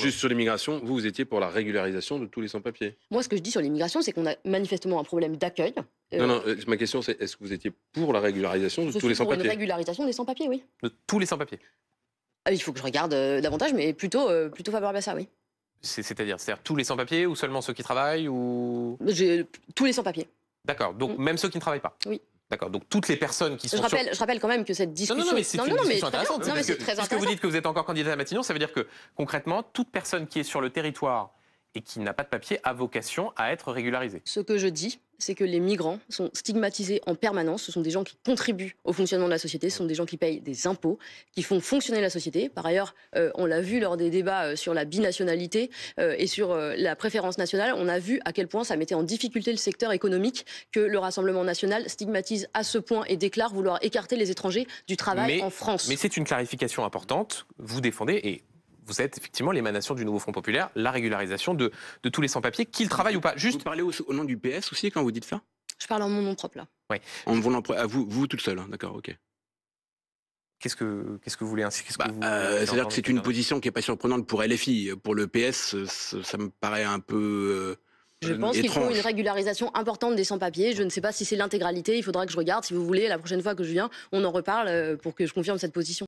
Juste sur l'immigration, vous, vous étiez pour la régularisation de tous les sans-papiers. Moi, ce que je dis sur l'immigration, c'est qu'on a manifestement un problème d'accueil. Euh, non, non, euh, ma question, c'est est-ce que vous étiez pour la régularisation de tous les sans-papiers Pour une régularisation des sans-papiers, oui. De tous les sans-papiers ah, Il faut que je regarde euh, davantage, mais plutôt, plutôt favorable à ça, oui. C'est-à-dire, cest tous les sans-papiers ou seulement ceux qui travaillent ou... Tous les sans-papiers. D'accord, donc mm. même ceux qui ne travaillent pas. Oui. D'accord, donc toutes les personnes qui sont. Je rappelle, je rappelle quand même que cette discussion. Non, non, mais c'est une non, discussion Non, mais c'est vous dites que vous êtes encore candidat à Matignon, ça veut dire que concrètement, toute personne qui est sur le territoire et qui n'a pas de papier a vocation à être régularisée. Ce que je dis, c'est que les migrants sont stigmatisés en permanence. Ce sont des gens qui contribuent au fonctionnement de la société, ce sont des gens qui payent des impôts, qui font fonctionner la société. Par ailleurs, euh, on l'a vu lors des débats euh, sur la binationalité euh, et sur la préférence nationale, on a vu à quel point ça mettait en difficulté le secteur économique que le Rassemblement national stigmatise à ce point et déclare vouloir écarter les étrangers du travail en France. Mais c'est une clarification importante. Vous défendez, et vous êtes effectivement l'émanation du nouveau Front populaire, la régularisation de, tous les sans-papiers, qu'ils travaillent ou pas. Juste... Vous parlez au, nom du PS aussi quand vous dites ça Je parle en mon nom propre là. Oui. En vous, à ah, vous, vous toute seule, hein. d'accord, ok. Qu'est-ce que, qu'est-ce que vous voulez ainsi bah, euh, C'est-à-dire que c'est une position qui n'est pas surprenante pour LFI. Pour le PS, ça me paraît un peu. Euh, je pense qu'il faut une régularisation importante des sans-papiers. Je ne sais pas si c'est l'intégralité. Il faudra que je regarde. Si vous voulez, la prochaine fois que je viens, on en reparle euh, pour que je confirme cette position.